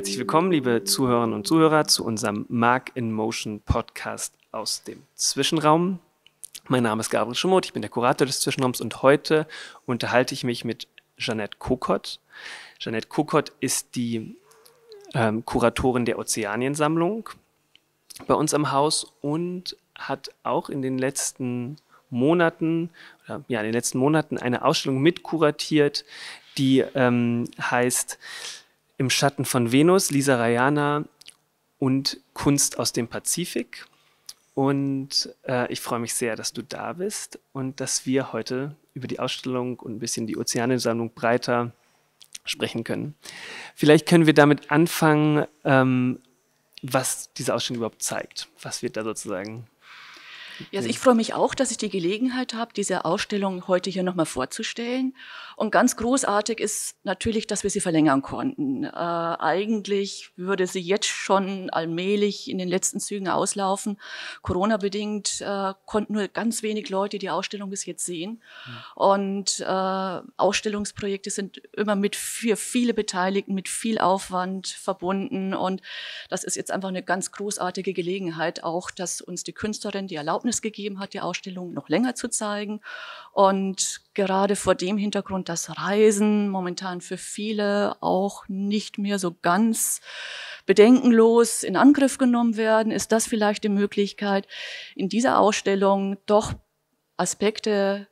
Herzlich willkommen, liebe Zuhörerinnen und Zuhörer, zu unserem Mark in Motion Podcast aus dem Zwischenraum. Mein Name ist Gabriel Schumoth, ich bin der Kurator des Zwischenraums und heute unterhalte ich mich mit Jeanette Kokott. Jeanette Kokott ist die ähm, Kuratorin der Ozeaniensammlung bei uns am Haus und hat auch in den letzten Monaten, oder, ja, in den letzten Monaten eine Ausstellung mitkuratiert, die ähm, heißt im Schatten von Venus, Lisa Rayana und Kunst aus dem Pazifik. Und äh, ich freue mich sehr, dass du da bist und dass wir heute über die Ausstellung und ein bisschen die Ozeanensammlung breiter sprechen können. Vielleicht können wir damit anfangen, ähm, was diese Ausstellung überhaupt zeigt. Was wird da sozusagen ja, also ich freue mich auch, dass ich die Gelegenheit habe, diese Ausstellung heute hier nochmal vorzustellen. Und ganz großartig ist natürlich, dass wir sie verlängern konnten. Äh, eigentlich würde sie jetzt schon allmählich in den letzten Zügen auslaufen. Corona-bedingt äh, konnten nur ganz wenig Leute die Ausstellung bis jetzt sehen. Und äh, Ausstellungsprojekte sind immer mit für viele Beteiligten, mit viel Aufwand verbunden. Und das ist jetzt einfach eine ganz großartige Gelegenheit, auch dass uns die Künstlerin die Erlaubnis Erlaubnis gegeben hat, die Ausstellung noch länger zu zeigen. Und gerade vor dem Hintergrund, dass Reisen momentan für viele auch nicht mehr so ganz bedenkenlos in Angriff genommen werden, ist das vielleicht die Möglichkeit, in dieser Ausstellung doch Aspekte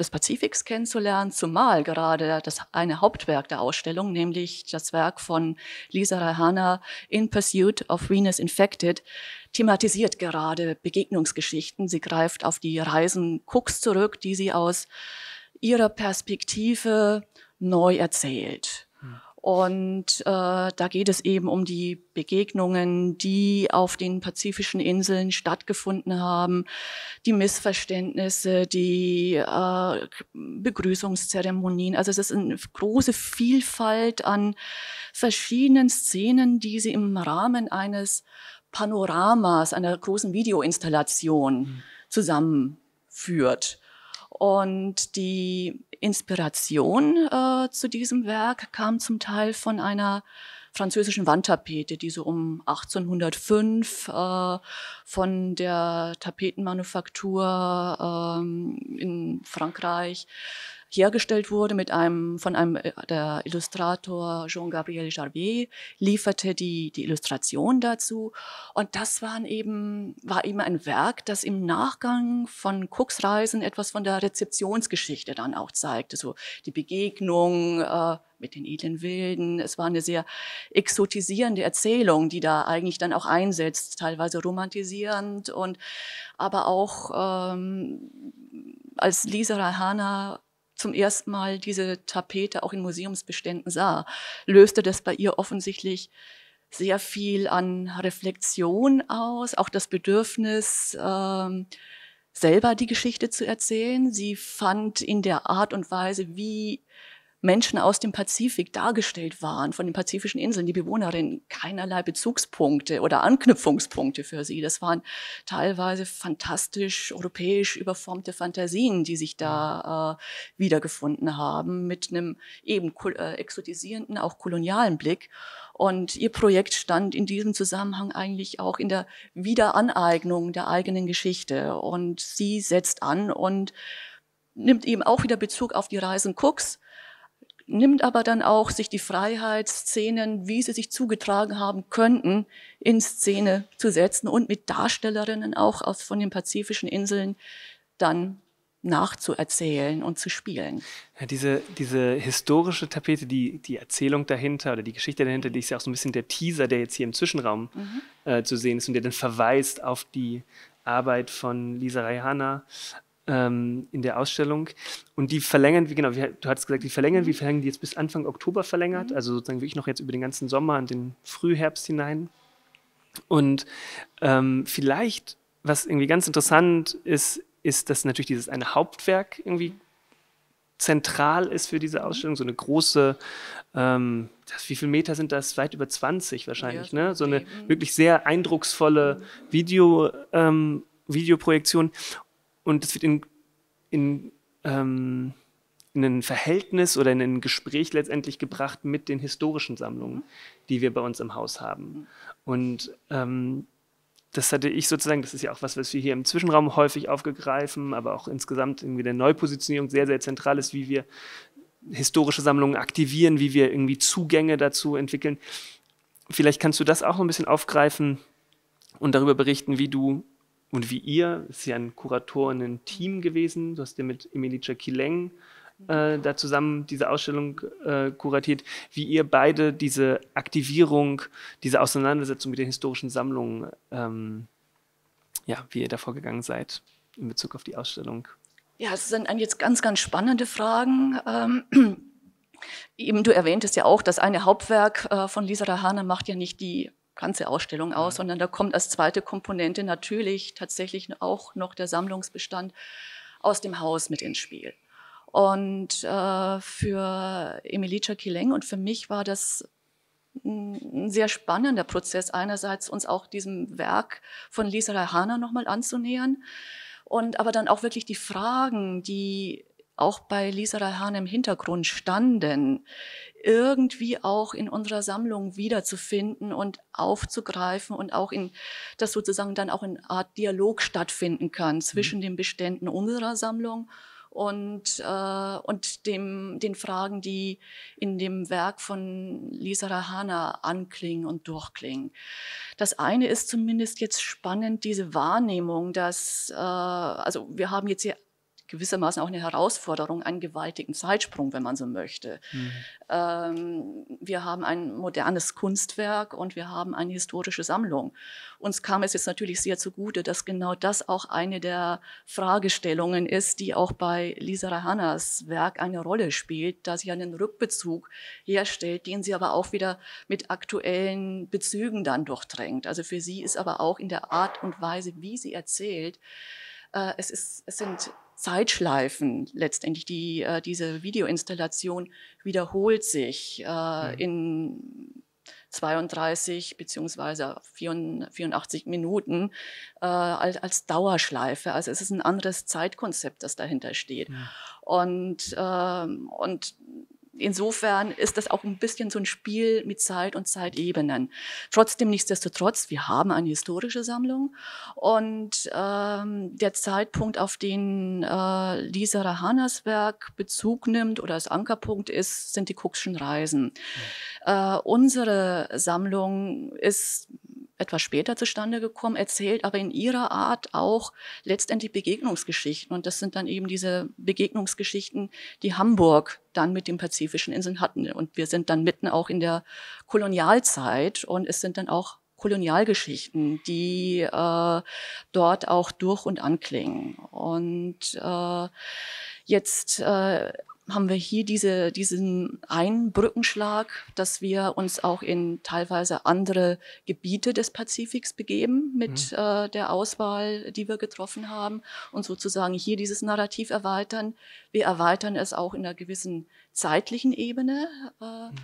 des Pazifiks kennenzulernen, zumal gerade das eine Hauptwerk der Ausstellung, nämlich das Werk von Lisa Rahana In Pursuit of Venus Infected, thematisiert gerade Begegnungsgeschichten. Sie greift auf die Reisen Cooks zurück, die sie aus ihrer Perspektive neu erzählt. Und äh, da geht es eben um die Begegnungen, die auf den pazifischen Inseln stattgefunden haben, die Missverständnisse, die äh, Begrüßungszeremonien. Also es ist eine große Vielfalt an verschiedenen Szenen, die sie im Rahmen eines Panoramas, einer großen Videoinstallation mhm. zusammenführt. Und die Inspiration äh, zu diesem Werk kam zum Teil von einer französischen Wandtapete, die so um 1805 äh, von der Tapetenmanufaktur ähm, in Frankreich hergestellt wurde mit einem, von einem, äh, der Illustrator Jean-Gabriel Jarvet lieferte die, die Illustration dazu. Und das waren eben, war eben ein Werk, das im Nachgang von Cooks Reisen etwas von der Rezeptionsgeschichte dann auch zeigte. So die Begegnung, äh, mit den edlen Wilden. Es war eine sehr exotisierende Erzählung, die da eigentlich dann auch einsetzt, teilweise romantisierend und aber auch ähm, als Lisa Rahana zum ersten Mal diese Tapete auch in Museumsbeständen sah, löste das bei ihr offensichtlich sehr viel an Reflexion aus, auch das Bedürfnis, ähm, selber die Geschichte zu erzählen. Sie fand in der Art und Weise, wie Menschen aus dem Pazifik dargestellt waren, von den pazifischen Inseln, die Bewohnerinnen, keinerlei Bezugspunkte oder Anknüpfungspunkte für sie. Das waren teilweise fantastisch europäisch überformte Fantasien, die sich da äh, wiedergefunden haben, mit einem eben äh, exotisierenden, auch kolonialen Blick. Und ihr Projekt stand in diesem Zusammenhang eigentlich auch in der Wiederaneignung der eigenen Geschichte. Und sie setzt an und nimmt eben auch wieder Bezug auf die Reisen Cooks, nimmt aber dann auch sich die Freiheit, Szenen, wie sie sich zugetragen haben könnten, in Szene zu setzen und mit Darstellerinnen auch aus, von den pazifischen Inseln dann nachzuerzählen und zu spielen. Ja, diese, diese historische Tapete, die, die Erzählung dahinter oder die Geschichte dahinter, die ist ja auch so ein bisschen der Teaser, der jetzt hier im Zwischenraum mhm. äh, zu sehen ist und der dann verweist auf die Arbeit von Lisa Rayhana ähm, in der Ausstellung. Und die verlängern, wie genau, wie, du hattest gesagt, die verlängern, mhm. wir verlängern die jetzt bis Anfang Oktober verlängert, mhm. also sozusagen wirklich noch jetzt über den ganzen Sommer und den Frühherbst hinein. Und ähm, vielleicht, was irgendwie ganz interessant ist, ist, dass natürlich dieses eine Hauptwerk irgendwie zentral ist für diese mhm. Ausstellung, so eine große, ähm, das, wie viele Meter sind das? Weit über 20 wahrscheinlich, ja, ne? So eine mhm. wirklich sehr eindrucksvolle mhm. Video, ähm, Videoprojektion und es wird in, in, ähm, in ein Verhältnis oder in ein Gespräch letztendlich gebracht mit den historischen Sammlungen, die wir bei uns im Haus haben. Und ähm, das hatte ich sozusagen, das ist ja auch was, was wir hier im Zwischenraum häufig aufgegreifen, aber auch insgesamt irgendwie der Neupositionierung sehr, sehr zentral ist, wie wir historische Sammlungen aktivieren, wie wir irgendwie Zugänge dazu entwickeln. Vielleicht kannst du das auch ein bisschen aufgreifen und darüber berichten, wie du und wie ihr, ist ja ein Kuratoren-Team gewesen. Du hast ja mit Emilica Kileng äh, da zusammen diese Ausstellung äh, kuratiert, wie ihr beide diese Aktivierung, diese Auseinandersetzung mit den historischen Sammlungen, ähm, ja, wie ihr da vorgegangen seid in Bezug auf die Ausstellung. Ja, es sind jetzt ganz, ganz spannende Fragen. Ähm, eben, du erwähntest ja auch, das eine Hauptwerk äh, von Lisa Rahane macht ja nicht die ganze Ausstellung aus, sondern da kommt als zweite Komponente natürlich tatsächlich auch noch der Sammlungsbestand aus dem Haus mit ins Spiel. Und äh, für Emilica Kileng und für mich war das ein sehr spannender Prozess, einerseits uns auch diesem Werk von Lisa Rahana nochmal anzunähern und aber dann auch wirklich die Fragen, die auch bei Lisa Rahana im Hintergrund standen, irgendwie auch in unserer Sammlung wiederzufinden und aufzugreifen und auch in, dass sozusagen dann auch in Art Dialog stattfinden kann mhm. zwischen mhm. den Beständen unserer Sammlung und, äh, und dem, den Fragen, die in dem Werk von Lisa Rahana anklingen und durchklingen. Das eine ist zumindest jetzt spannend, diese Wahrnehmung, dass, äh, also wir haben jetzt hier gewissermaßen auch eine Herausforderung, einen gewaltigen Zeitsprung, wenn man so möchte. Mhm. Ähm, wir haben ein modernes Kunstwerk und wir haben eine historische Sammlung. Uns kam es jetzt natürlich sehr zugute, dass genau das auch eine der Fragestellungen ist, die auch bei Lisa Rahannas Werk eine Rolle spielt, da sie einen Rückbezug herstellt, den sie aber auch wieder mit aktuellen Bezügen dann durchdrängt. Also für sie ist aber auch in der Art und Weise, wie sie erzählt, äh, es, ist, es sind Zeitschleifen letztendlich. Die, äh, diese Videoinstallation wiederholt sich äh, mhm. in 32 bzw. 84 Minuten äh, als, als, Dauerschleife. Also es ist ein anderes Zeitkonzept, das dahinter steht. Mhm. Und, ähm, und insofern ist das auch ein bisschen so ein Spiel mit Zeit und Zeitebenen. Trotzdem, nichtsdestotrotz, wir haben eine historische Sammlung und ähm, der Zeitpunkt, auf den äh, Lisa Rahanas Werk Bezug nimmt oder als Ankerpunkt ist, sind die Cookschen Reisen. Mhm. Äh, unsere Sammlung ist etwas später zustande gekommen, erzählt aber in ihrer Art auch letztendlich Begegnungsgeschichten. Und das sind dann eben diese Begegnungsgeschichten, die Hamburg dann mit den pazifischen Inseln hatten. Und wir sind dann mitten auch in der Kolonialzeit und es sind dann auch Kolonialgeschichten, die äh, dort auch durch und anklingen. Und äh, jetzt äh, haben wir hier diese, diesen Einbrückenschlag, dass wir uns auch in teilweise andere Gebiete des Pazifiks begeben mit mhm. äh, der Auswahl, die wir getroffen haben und sozusagen hier dieses Narrativ erweitern. Wir erweitern es auch in einer gewissen zeitlichen Ebene. Äh, mhm.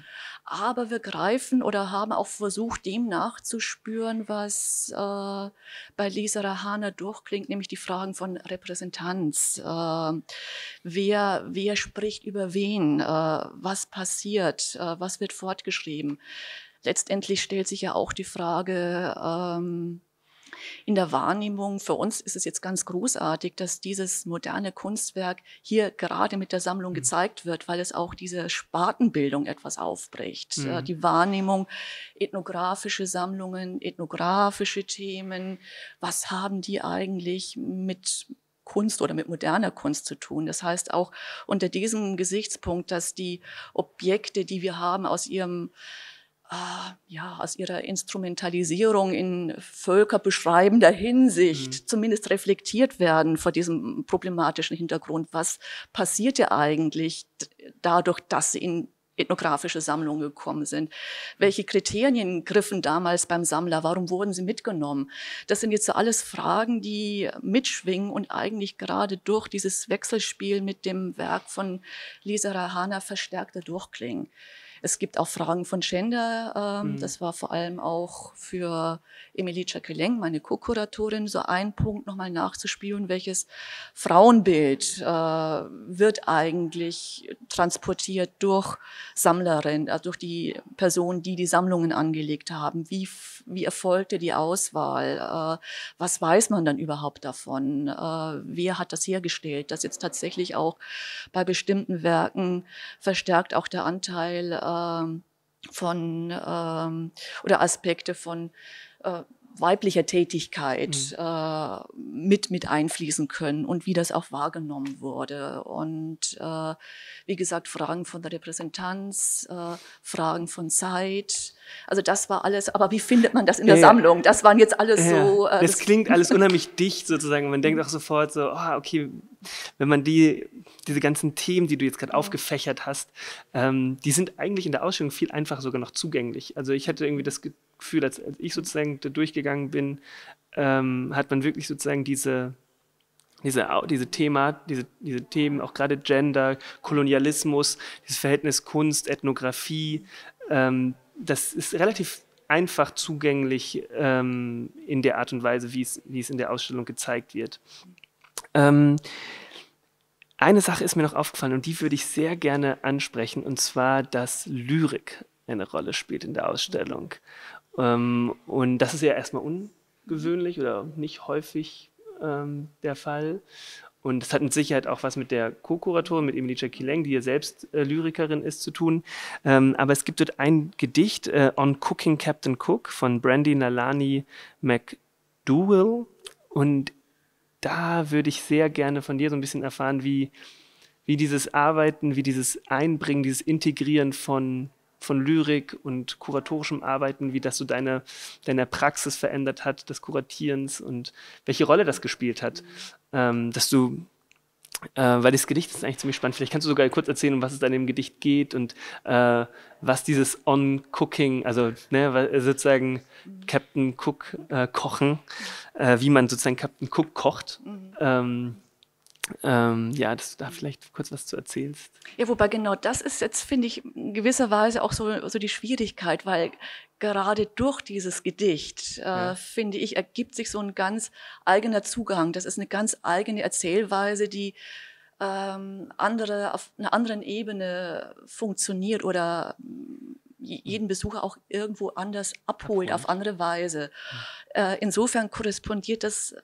Aber wir greifen oder haben auch versucht, dem nachzuspüren, was äh, bei Lisa Rahana durchklingt, nämlich die Fragen von Repräsentanz. Äh, wer, wer spricht über wen? Äh, was passiert? Äh, was wird fortgeschrieben? Letztendlich stellt sich ja auch die Frage, ähm, in der Wahrnehmung. Für uns ist es jetzt ganz großartig, dass dieses moderne Kunstwerk hier gerade mit der Sammlung mhm. gezeigt wird, weil es auch diese Spartenbildung etwas aufbricht. Mhm. Die Wahrnehmung, ethnografische Sammlungen, ethnografische Themen, was haben die eigentlich mit Kunst oder mit moderner Kunst zu tun. Das heißt auch unter diesem Gesichtspunkt, dass die Objekte, die wir haben, aus ihrem äh, ja, aus ihrer Instrumentalisierung in völkerbeschreibender Hinsicht mhm. zumindest reflektiert werden vor diesem problematischen Hintergrund. Was passierte eigentlich dadurch, dass sie in ethnografische Sammlungen gekommen sind. Welche Kriterien griffen damals beim Sammler? Warum wurden sie mitgenommen? Das sind jetzt so alles Fragen, die mitschwingen und eigentlich gerade durch dieses Wechselspiel mit dem Werk von Lisa Rahana verstärkter durchklingen. Es gibt auch Fragen von Gender. Ähm, mhm. Das war vor allem auch für Emilie Jacquelin, meine Co-Kuratorin, so ein Punkt nochmal nachzuspielen, welches Frauenbild äh, wird eigentlich transportiert durch Sammlerin, also durch die Personen, die die Sammlungen angelegt haben. Wie, wie erfolgte die Auswahl? Äh, was weiß man dann überhaupt davon? Äh, wer hat das hergestellt? Dass jetzt tatsächlich auch bei bestimmten Werken verstärkt auch der Anteil äh, ähm, von ähm, oder Aspekte von äh, weiblicher Tätigkeit mhm. äh, mit mit einfließen können und wie das auch wahrgenommen wurde. Und äh, wie gesagt, Fragen von der Repräsentanz, äh, Fragen von Zeit. Also das war alles, aber wie findet man das in der ja, Sammlung? Das waren jetzt alles ja. so. Äh, das, klingt alles unheimlich dicht sozusagen. Man denkt auch sofort so, oh, okay, wenn man die, diese ganzen Themen, die du jetzt gerade mhm. aufgefächert hast, ähm, die sind eigentlich in der Ausstellung viel einfacher sogar noch zugänglich. Also ich hatte irgendwie das Gefühl, als, als ich mhm. sozusagen da durchgegangen bin, ähm, hat man wirklich sozusagen diese, diese, diese, Thema, diese, diese Themen, auch gerade Gender, Kolonialismus, dieses Verhältnis Kunst, Ethnographie, ähm, das ist relativ einfach zugänglich ähm, in der Art und Weise, wie es, wie es in der Ausstellung gezeigt wird. Ähm, eine Sache ist mir noch aufgefallen und die würde ich sehr gerne ansprechen, und zwar, dass Lyrik eine Rolle spielt in der Ausstellung. Ähm, und das ist ja erstmal ungewöhnlich oder nicht häufig ähm, der Fall. Und das hat mit Sicherheit auch was mit der Co-Kuratorin, mit Emily Jackie Lang, die ja selbst äh, Lyrikerin ist, zu tun. Ähm, aber es gibt dort ein Gedicht, äh, On Cooking Captain Cook, von Brandy Nalani McDowell. Und da würde ich sehr gerne von dir so ein bisschen erfahren, wie, wie dieses Arbeiten, wie dieses Einbringen, dieses Integrieren von, von Lyrik und kuratorischem Arbeiten, wie das so deine, deine Praxis verändert hat, des Kuratierens und welche Rolle das gespielt hat, mhm. ähm, dass du äh, weil das Gedicht ist eigentlich ziemlich spannend. Vielleicht kannst du sogar kurz erzählen, um was es an dem Gedicht geht und äh, was dieses On-Cooking, also ne, sozusagen Captain Cook äh, kochen, äh, wie man sozusagen Captain Cook kocht. Mhm. Ähm, ähm, ja, dass du da vielleicht kurz was zu erzählst. Ja, wobei genau das ist jetzt, finde ich, in gewisser Weise auch so, so die Schwierigkeit, weil gerade durch dieses Gedicht, äh, ja. finde ich, ergibt sich so ein ganz eigener Zugang. Das ist eine ganz eigene Erzählweise, die ähm, andere, auf einer anderen Ebene funktioniert oder hm, jeden Besucher auch irgendwo anders abholt, abholt. auf andere Weise. Hm. Äh, insofern korrespondiert das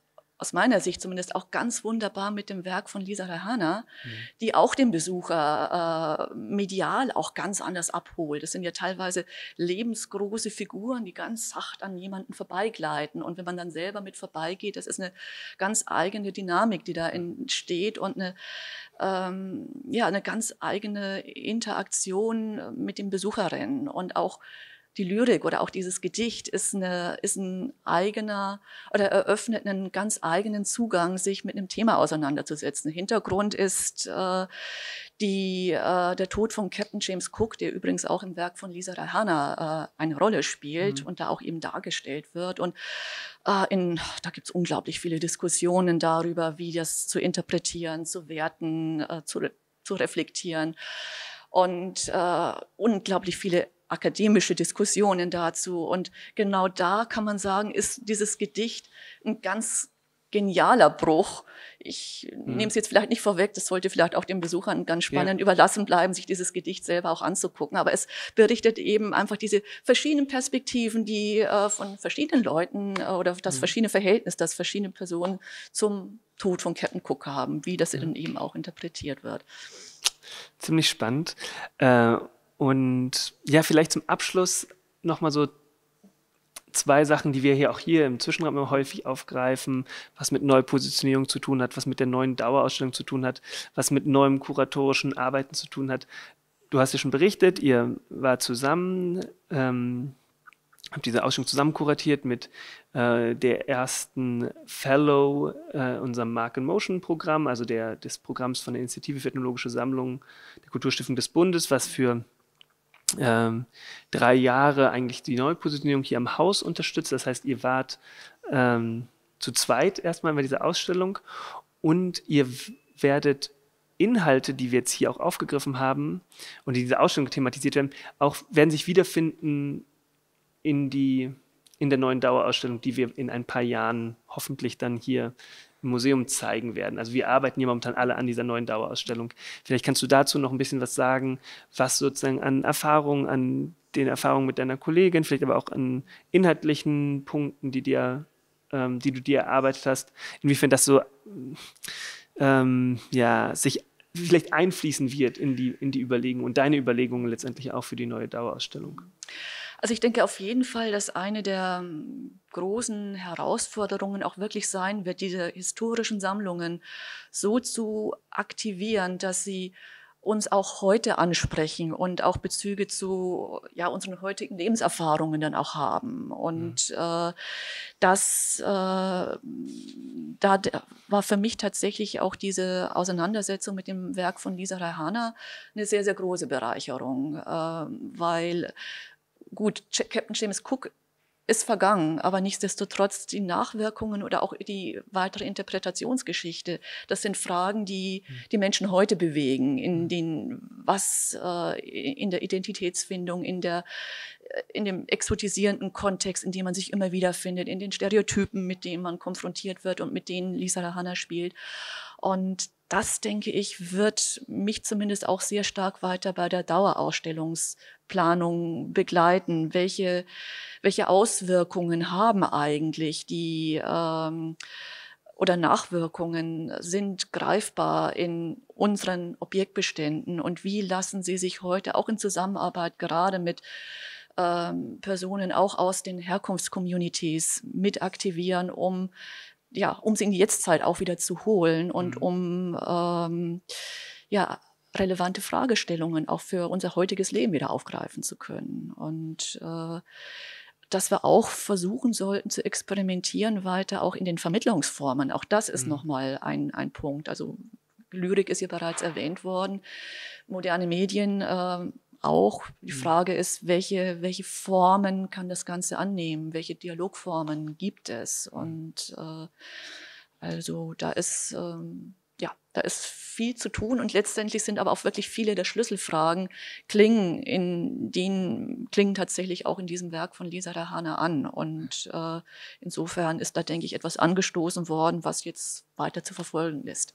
aus meiner Sicht zumindest auch ganz wunderbar mit dem Werk von Lisa Rehana, mhm. die auch den Besucher äh, medial auch ganz anders abholt. Das sind ja teilweise lebensgroße Figuren, die ganz sacht an jemanden vorbeigleiten. Und wenn man dann selber mit vorbeigeht, das ist eine ganz eigene Dynamik, die da entsteht und eine, ähm, ja, eine ganz eigene Interaktion mit den Besucherinnen und auch die Lyrik oder auch dieses Gedicht ist, eine, ist ein eigener oder eröffnet einen ganz eigenen Zugang, sich mit einem Thema auseinanderzusetzen. Hintergrund ist äh, die, äh, der Tod von Captain James Cook, der übrigens auch im Werk von Lisa Rahana äh, eine Rolle spielt mhm. und da auch eben dargestellt wird. Und äh, in, da gibt es unglaublich viele Diskussionen darüber, wie das zu interpretieren, zu werten, äh, zu, zu reflektieren und äh, unglaublich viele akademische Diskussionen dazu. Und genau da kann man sagen, ist dieses Gedicht ein ganz genialer Bruch. Ich hm. nehme es jetzt vielleicht nicht vorweg, das sollte vielleicht auch den Besuchern ganz spannend ja. überlassen bleiben, sich dieses Gedicht selber auch anzugucken. Aber es berichtet eben einfach diese verschiedenen Perspektiven, die äh, von verschiedenen Leuten äh, oder das hm. verschiedene Verhältnis, das verschiedene Personen zum Tod von Captain Cook haben, wie das ja. dann eben auch interpretiert wird. Ziemlich spannend. Äh und ja, vielleicht zum Abschluss nochmal so zwei Sachen, die wir hier auch hier im Zwischenraum immer häufig aufgreifen, was mit Neupositionierung zu tun hat, was mit der neuen Dauerausstellung zu tun hat, was mit neuem kuratorischen Arbeiten zu tun hat. Du hast ja schon berichtet, ihr war zusammen, ähm, habt diese Ausstellung zusammen kuratiert mit äh, der ersten Fellow, äh, unserem Mark in Motion Programm, also der, des Programms von der Initiative für ethnologische Sammlung der Kulturstiftung des Bundes, was für ähm, drei Jahre eigentlich die Neupositionierung hier am Haus unterstützt. Das heißt, ihr wart ähm, zu zweit erstmal bei dieser Ausstellung und ihr werdet Inhalte, die wir jetzt hier auch aufgegriffen haben und die in dieser Ausstellung thematisiert werden, auch werden sich wiederfinden in, die, in der neuen Dauerausstellung, die wir in ein paar Jahren hoffentlich dann hier Museum zeigen werden. Also wir arbeiten ja momentan alle an dieser neuen Dauerausstellung. Vielleicht kannst du dazu noch ein bisschen was sagen, was sozusagen an Erfahrungen, an den Erfahrungen mit deiner Kollegin, vielleicht aber auch an inhaltlichen Punkten, die dir, ähm, die du dir erarbeitet hast, inwiefern das so ähm, ja, sich vielleicht einfließen wird in die, in die Überlegungen und deine Überlegungen letztendlich auch für die neue Dauerausstellung. Mhm. Also ich denke auf jeden Fall, dass eine der ähm, großen Herausforderungen auch wirklich sein wird, diese historischen Sammlungen so zu aktivieren, dass sie uns auch heute ansprechen und auch Bezüge zu ja, unseren heutigen Lebenserfahrungen dann auch haben. Und mhm. äh, das äh, da war für mich tatsächlich auch diese Auseinandersetzung mit dem Werk von Lisa Rehana eine sehr, sehr große Bereicherung, äh, weil gut, Captain James Cook ist vergangen, aber nichtsdestotrotz die Nachwirkungen oder auch die weitere Interpretationsgeschichte, das sind Fragen, die hm. die Menschen heute bewegen, in hm. den, was äh, in der Identitätsfindung, in, der, äh, in dem exotisierenden Kontext, in dem man sich immer wieder findet, in den Stereotypen, mit denen man konfrontiert wird und mit denen Lisa Lahanna spielt. Und das, denke ich, wird mich zumindest auch sehr stark weiter bei der Dauerausstellungsplanung begleiten. Welche, welche Auswirkungen haben eigentlich die ähm, oder Nachwirkungen sind greifbar in unseren Objektbeständen und wie lassen sie sich heute auch in Zusammenarbeit gerade mit ähm, Personen auch aus den Herkunftscommunities mit aktivieren, um ja, um sie in die Jetztzeit auch wieder zu holen und mhm. um ähm, ja, relevante Fragestellungen auch für unser heutiges Leben wieder aufgreifen zu können. Und äh, dass wir auch versuchen sollten zu experimentieren weiter auch in den Vermittlungsformen. Auch das ist mhm. nochmal ein, ein Punkt. Also Lyrik ist hier bereits erwähnt worden. Moderne Medien äh, auch. Die mhm. Frage ist, welche, welche Formen kann das Ganze annehmen? Welche Dialogformen gibt es? Mhm. Und äh, also da ist, ähm, ja, da ist viel zu tun und letztendlich sind aber auch wirklich viele der Schlüsselfragen klingen in denen klingen tatsächlich auch in diesem Werk von Lisa Rahane an und äh, insofern ist da denke ich etwas angestoßen worden, was jetzt weiter zu verfolgen ist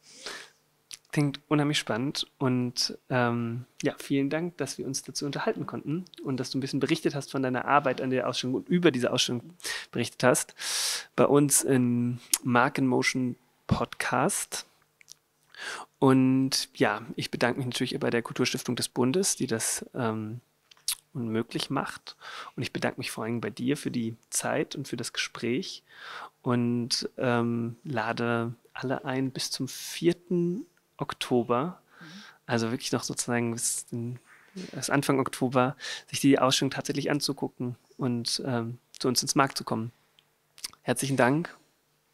klingt unheimlich spannend und ähm, ja, vielen Dank, dass wir uns dazu unterhalten konnten und dass du ein bisschen berichtet hast von deiner Arbeit an der Ausstellung und über diese Ausstellung berichtet hast. Bei uns im Mark Motion Podcast. Und ja, ich bedanke mich natürlich bei der Kulturstiftung des Bundes, die das ähm, unmöglich macht. Und ich bedanke mich vor allem bei dir für die Zeit und für das Gespräch und ähm, lade alle ein, bis zum 4. Oktober, mhm. also wirklich noch sozusagen bis, in, bis Anfang Oktober, sich die Ausstellung tatsächlich anzugucken und ähm, zu uns ins Markt zu kommen. Herzlichen Dank.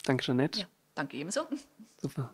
Danke, Jeanette. Ja, danke ebenso. Super.